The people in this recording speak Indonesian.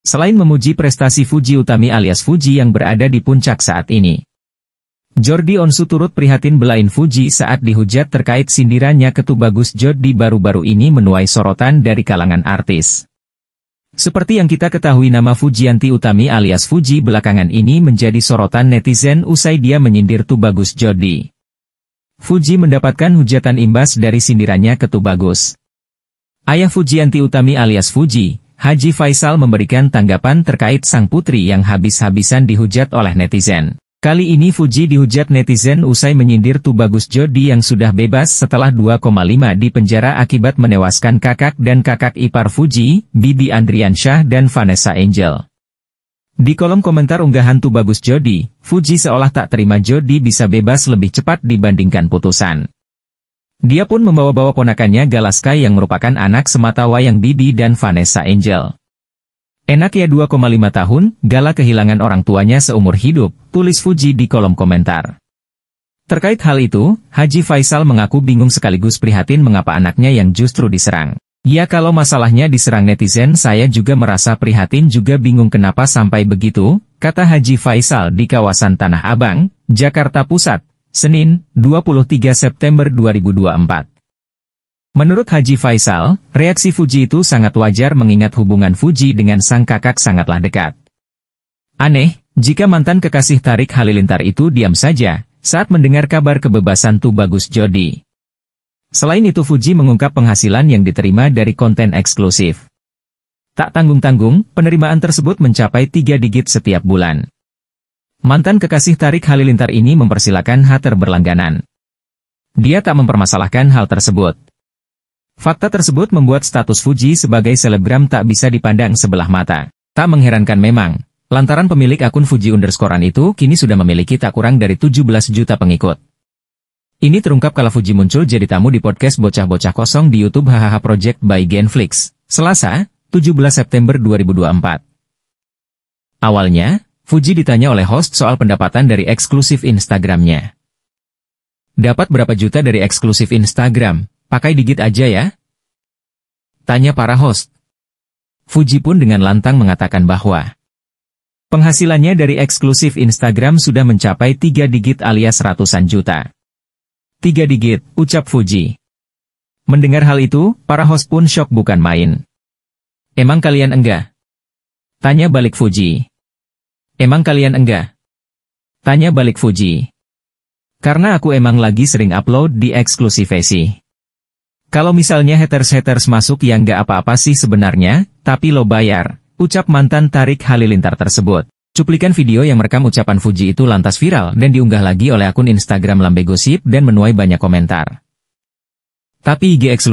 Selain memuji prestasi Fuji Utami alias Fuji yang berada di puncak saat ini, Jordi Onsu turut prihatin belain Fuji saat dihujat terkait sindirannya ketubagus bagus Jordi baru-baru ini menuai sorotan dari kalangan artis. Seperti yang kita ketahui nama Fujianti Utami alias Fuji belakangan ini menjadi sorotan netizen usai dia menyindir Tubagus Jordi. Fuji mendapatkan hujatan imbas dari sindirannya ketubagus bagus. Ayah Fujianti Utami alias Fuji, Haji Faisal memberikan tanggapan terkait sang putri yang habis-habisan dihujat oleh netizen. Kali ini Fuji dihujat netizen usai menyindir Tubagus Jodi yang sudah bebas setelah 2,5 di penjara akibat menewaskan kakak dan kakak ipar Fuji, Bibi Andriansyah dan Vanessa Angel. Di kolom komentar unggahan Tubagus Jodi, Fuji seolah tak terima Jodi bisa bebas lebih cepat dibandingkan putusan. Dia pun membawa-bawa ponakannya Galaskai yang merupakan anak semata wayang Bibi dan Vanessa Angel. Enak ya 2,5 tahun, Gala kehilangan orang tuanya seumur hidup, tulis Fuji di kolom komentar. Terkait hal itu, Haji Faisal mengaku bingung sekaligus prihatin mengapa anaknya yang justru diserang. Ya kalau masalahnya diserang netizen saya juga merasa prihatin juga bingung kenapa sampai begitu, kata Haji Faisal di kawasan Tanah Abang, Jakarta Pusat, Senin, 23 September 2024. Menurut Haji Faisal, reaksi Fuji itu sangat wajar mengingat hubungan Fuji dengan sang kakak sangatlah dekat. Aneh, jika mantan kekasih Tarik Halilintar itu diam saja, saat mendengar kabar kebebasan tuh bagus Jody. Selain itu Fuji mengungkap penghasilan yang diterima dari konten eksklusif. Tak tanggung-tanggung, penerimaan tersebut mencapai tiga digit setiap bulan. Mantan kekasih Tarik Halilintar ini mempersilahkan Hater berlangganan. Dia tak mempermasalahkan hal tersebut. Fakta tersebut membuat status Fuji sebagai selebgram tak bisa dipandang sebelah mata. Tak mengherankan memang, lantaran pemilik akun Fuji underscorean itu kini sudah memiliki tak kurang dari 17 juta pengikut. Ini terungkap kala Fuji muncul jadi tamu di podcast Bocah-Bocah Kosong di Youtube Hahaha Project by Genflix, Selasa, 17 September 2024. Awalnya, Fuji ditanya oleh host soal pendapatan dari eksklusif Instagramnya. Dapat berapa juta dari eksklusif Instagram? Pakai digit aja ya? Tanya para host. Fuji pun dengan lantang mengatakan bahwa penghasilannya dari eksklusif Instagram sudah mencapai tiga digit alias ratusan juta. Tiga digit, ucap Fuji. Mendengar hal itu, para host pun shock bukan main. Emang kalian enggak? Tanya balik Fuji. Emang kalian enggak? Tanya balik Fuji. Karena aku emang lagi sering upload di eksklusivesi. Kalau misalnya haters-haters masuk yang gak apa-apa sih sebenarnya, tapi lo bayar, ucap mantan Tarik Halilintar tersebut. Cuplikan video yang merekam ucapan Fuji itu lantas viral dan diunggah lagi oleh akun Instagram Lambe Gosip dan menuai banyak komentar. Tapi IG eksklusif